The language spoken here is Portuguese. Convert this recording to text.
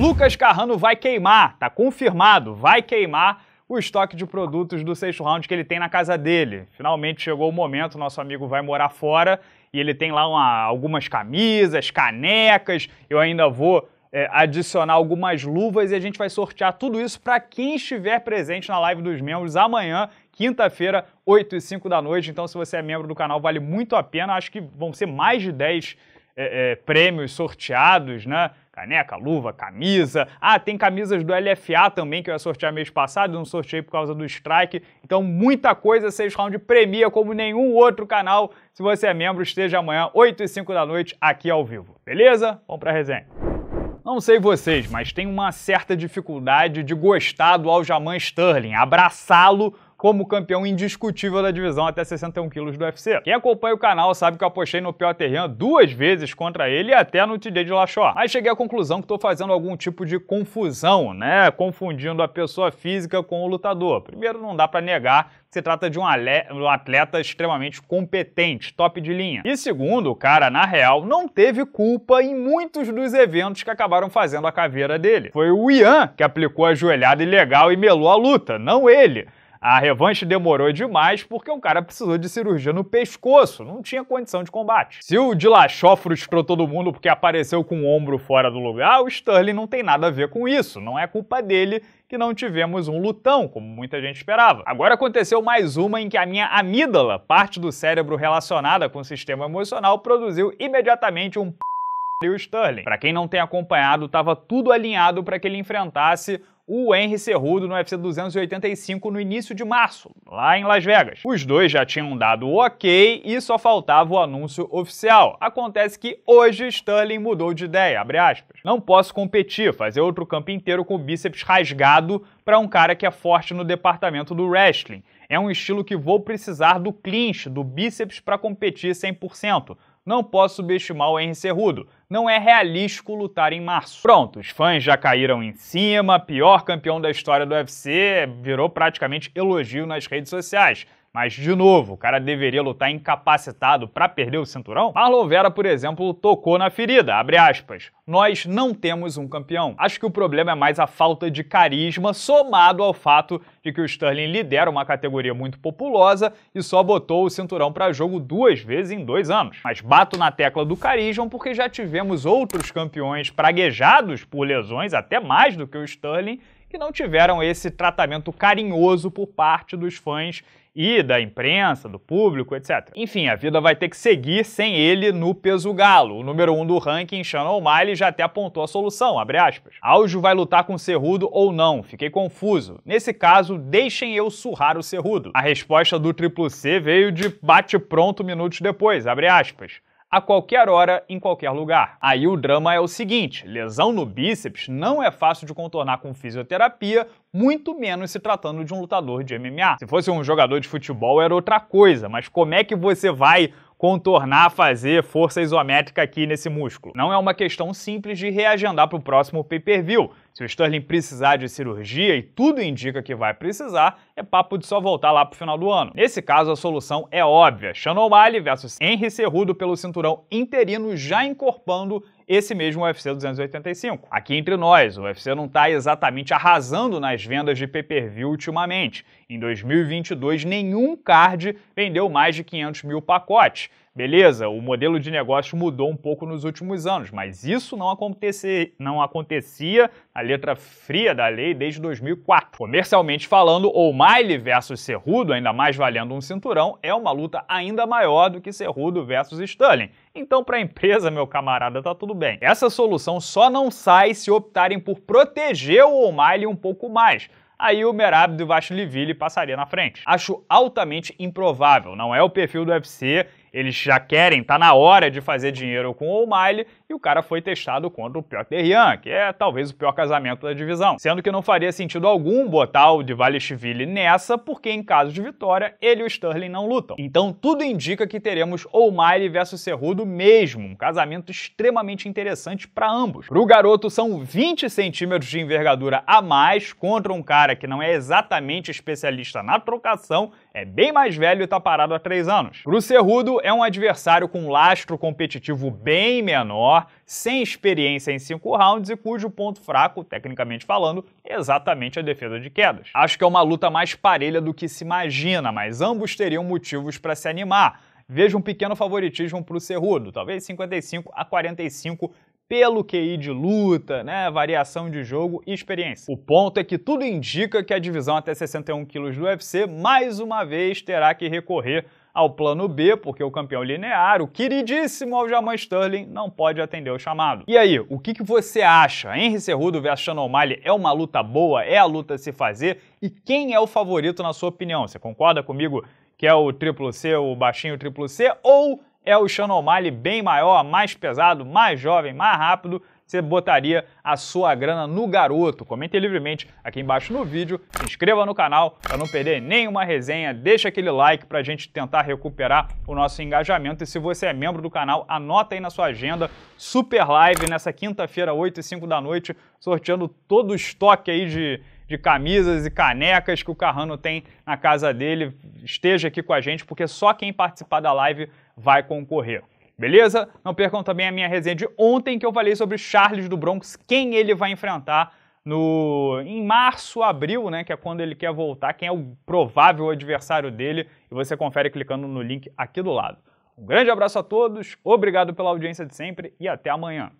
Lucas Carrano vai queimar, tá confirmado, vai queimar o estoque de produtos do sexto round que ele tem na casa dele. Finalmente chegou o momento, nosso amigo vai morar fora e ele tem lá uma, algumas camisas, canecas. Eu ainda vou é, adicionar algumas luvas e a gente vai sortear tudo isso para quem estiver presente na live dos membros amanhã, quinta-feira, 8 e 5 da noite. Então, se você é membro do canal, vale muito a pena. Acho que vão ser mais de 10 é, é, prêmios sorteados, né? caneca, luva, camisa. Ah, tem camisas do LFA também que eu ia sortear mês passado, não sorteei por causa do strike. Então, muita coisa, 6 Round premia como nenhum outro canal. Se você é membro, esteja amanhã, 8 e 5 da noite, aqui ao vivo. Beleza? Vamos pra resenha. Não sei vocês, mas tem uma certa dificuldade de gostar do Aljamain Sterling, abraçá-lo como campeão indiscutível da divisão até 61 quilos do UFC. Quem acompanha o canal sabe que eu apostei no Pior duas vezes contra ele e até no TJ de Lachó. Aí cheguei à conclusão que estou fazendo algum tipo de confusão, né? Confundindo a pessoa física com o lutador. Primeiro, não dá para negar se trata de um, atleta extremamente competente, top de linha. E segundo, o cara, na real, não teve culpa em muitos dos eventos que acabaram fazendo a caveira dele. Foi o Ian que aplicou a joelhada ilegal e melou a luta, não ele. A revanche demorou demais porque um cara precisou de cirurgia no pescoço, não tinha condição de combate. Se o Dilachó frustrou todo mundo porque apareceu com o ombro fora do lugar, o Sterling não tem nada a ver com isso, não é culpa dele que não tivemos um lutão, como muita gente esperava. Agora aconteceu mais uma em que a minha amígdala, parte do cérebro relacionada com o sistema emocional, produziu imediatamente um e o Sterling. Para quem não tem acompanhado, estava tudo alinhado para que ele enfrentasse o Henry Cerrudo no UFC 285 no início de março, lá em Las Vegas. Os dois já tinham dado o ok e só faltava o anúncio oficial. Acontece que hoje Stanley mudou de ideia, Não posso competir, fazer outro campo inteiro com o bíceps rasgado para um cara que é forte no departamento do wrestling. É um estilo que vou precisar do clinch, do bíceps para competir 100%. Não posso subestimar o Henry Cerrudo. Não é realístico lutar em março. Pronto, os fãs já caíram em cima, pior campeão da história do UFC, virou praticamente elogio nas redes sociais. Mas, de novo, o cara deveria lutar incapacitado para perder o cinturão? Marlon Vera, por exemplo, tocou na ferida, abre aspas. Nós não temos um campeão. Acho que o problema é mais a falta de carisma somado ao fato de que o Sterling lidera uma categoria muito populosa e só botou o cinturão para jogo duas vezes em dois anos. Mas bato na tecla do carisma porque já tivemos outros campeões praguejados por lesões, até mais do que o Sterling, que não tiveram esse tratamento carinhoso por parte dos fãs e da imprensa, do público, etc. Enfim, a vida vai ter que seguir sem ele no peso galo. O número 1 um do ranking, Sean O'Malley, já até apontou a solução, abre aspas. Aljo vai lutar com o Cerrudo ou não? Fiquei confuso. Nesse caso, deixem eu surrar o Cerrudo. A resposta do Triplo C veio de bate-pronto minutos depois, abre aspas a qualquer hora, em qualquer lugar. Aí o drama é o seguinte: lesão no bíceps não é fácil de contornar com fisioterapia, muito menos se tratando de um lutador de MMA. Se fosse um jogador de futebol era outra coisa, mas como é que você vai contornar, fazer força isométrica aqui nesse músculo? Não é uma questão simples de reagendar para o próximo pay-per-view. Se o Sterling precisar de cirurgia, e tudo indica que vai precisar, é papo de só voltar lá pro final do ano. Nesse caso, a solução é óbvia. Shannon O'Malley versus Henry Cerrudo pelo cinturão interino já encorpando esse mesmo UFC 285. Aqui entre nós, o UFC não está exatamente arrasando nas vendas de pay-per-view ultimamente. Em 2022, nenhum card vendeu mais de 500 mil pacotes. Beleza, o modelo de negócio mudou um pouco nos últimos anos, mas isso não, acontecia, não acontecia na letra fria da lei desde 2004. Comercialmente falando, O'Malley versus Cerrudo, ainda mais valendo um cinturão, é uma luta ainda maior do que Cerrudo versus Sterling. Então, para a empresa, meu camarada, tá tudo bem. Essa solução só não sai se optarem por proteger o O'Malley um pouco mais aí o Merab do Vasco passaria na frente. Acho altamente improvável, não é o perfil do UFC eles já querem, tá na hora de fazer dinheiro com o O'Malley e o cara foi testado contra o Piotr Derrian, que é talvez o pior casamento da divisão. Sendo que não faria sentido algum botar o Divalishvili nessa, porque em caso de vitória, ele e o Sterling não lutam. Então tudo indica que teremos O'Malley versus Cerrudo mesmo, um casamento extremamente interessante para ambos. Pro garoto são 20 centímetros de envergadura a mais contra um cara que não é exatamente especialista na trocação é bem mais velho e está parado há três anos. Para o Cerrudo, é um adversário com um lastro competitivo bem menor, sem experiência em cinco rounds e cujo ponto fraco, tecnicamente falando, é exatamente a defesa de quedas. Acho que é uma luta mais parelha do que se imagina, mas ambos teriam motivos para se animar Veja um pequeno favoritismo para o Cerrudo, talvez 55 a 45 pelo QI de luta, né, variação de jogo e experiência. O ponto é que tudo indica que a divisão até 61 quilos do UFC mais uma vez terá que recorrer ao plano B, porque o campeão linear, o queridíssimo Aljamain Sterling, não pode atender o chamado. E aí, o que, que você acha? Henry Cerrudo versus Sean O'Malley é uma luta boa? É a luta a se fazer? E quem é o favorito na sua opinião? Você concorda comigo que é o triplo C, o baixinho triplo C, ou é o Sean O'Malley bem maior, mais pesado, mais jovem, mais rápido, você botaria a sua grana no garoto? Comente livremente aqui embaixo no vídeo, se inscreva no canal para não perder nenhuma resenha, deixa aquele like para a gente tentar recuperar o nosso engajamento e se você é membro do canal, anota aí na sua agenda, super live nessa quinta-feira, 8 e 5 da noite, sorteando todo o estoque aí de de camisas e canecas que o Carrano tem na casa dele. Esteja aqui com a gente, porque só quem participar da live vai concorrer. Beleza? Não percam também a minha resenha de ontem que eu falei sobre Charles do Bronx, quem ele vai enfrentar no em março, abril, né, que é quando ele quer voltar, quem é o provável adversário dele, e você confere clicando no link aqui do lado. Um grande abraço a todos, obrigado pela audiência de sempre e até amanhã.